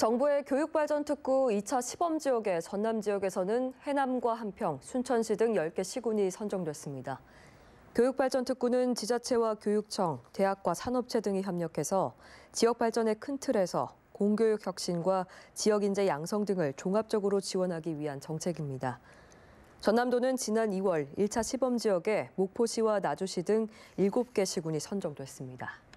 정부의 교육발전특구 2차 시범지역의 전남 지역에서는 해남과 함평, 순천시 등 10개 시군이 선정됐습니다. 교육발전특구는 지자체와 교육청, 대학과 산업체 등이 협력해서 지역 발전의 큰 틀에서 공교육 혁신과 지역 인재 양성 등을 종합적으로 지원하기 위한 정책입니다. 전남도는 지난 2월 1차 시범 지역에 목포시와 나주시 등 7개 시군이 선정됐습니다.